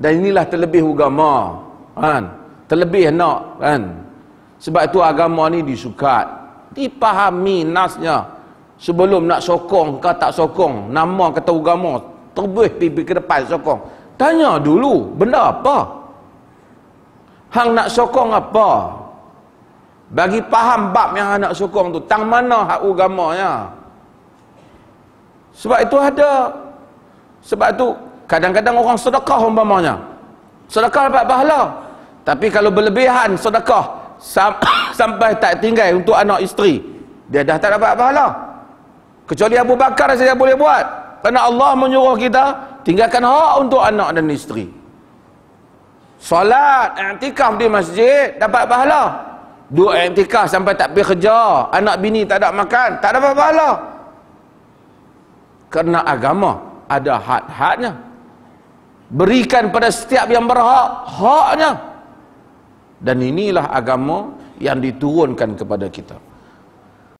dan inilah terlebih agama kan terlebih nak kan sebab tu agama ni disukat dipahami nasnya sebelum nak sokong ke tak sokong nama kata agama terlebih pipi ke depan sokong tanya dulu benda apa hang nak sokong apa bagi faham bab yang anak sokong tu tang mana hak agamanya sebab itu ada sebab itu kadang-kadang orang sedekah umpamanya sedekah dapat pahala tapi kalau berlebihan sedekah sam sampai tak tinggal untuk anak isteri dia dah tak dapat pahala kecuali Abu Bakar saja boleh buat kerana Allah menyuruh kita tinggalkan hak untuk anak dan isteri solat i'tikaf di masjid dapat pahala Dua i'tikaf sampai tak pergi kerja anak bini tak ada makan tak dapat pahala kerana agama ada had-hadnya had hadnya berikan pada setiap yang berhak haknya dan inilah agama yang diturunkan kepada kita